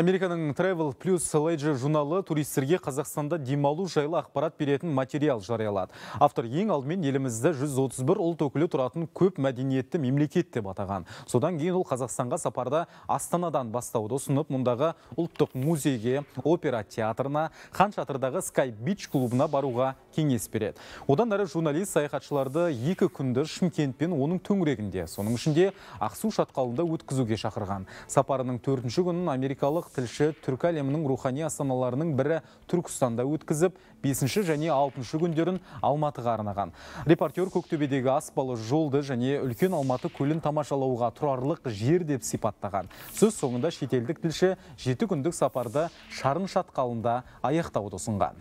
Американың Travel Plus Ledger журналы туристерге Қазақстанда демалу жайлы ақпарат беретін материал жариялады. Автор ең алдымен елімізді 131 ұлт өкілі тұратын көп мәдениетті мемлекет деп атаған. Содан кейін ол Қазақстанға сапарда Астанадан бастауды ұсынып, мұндағы ұлттық музейге, опера театрына, хан шатырдағы Sky Beach клубына баруға кеңес береді. Одан әрі журналист саяхатшыларды екі күнді Шымкент пен оның төңірегінде, соның ішінде Ақсу шатқалында өткізуге шақырған. Сапарының төртінші күнін америкалық тілші түркі әлемінің рухани астаналарының бірі түркістанда өткізіп бесінші және алтыншы күндерін алматыға арнаған репортер көктөбедегі аспалы жолды және үлкен алматы көлін тамашалауға тұрарлық жер деп сипаттаған сөз соңында шетелдік тілші жеті күндік сапарды шарын шатқалында аяқтауды ұсынған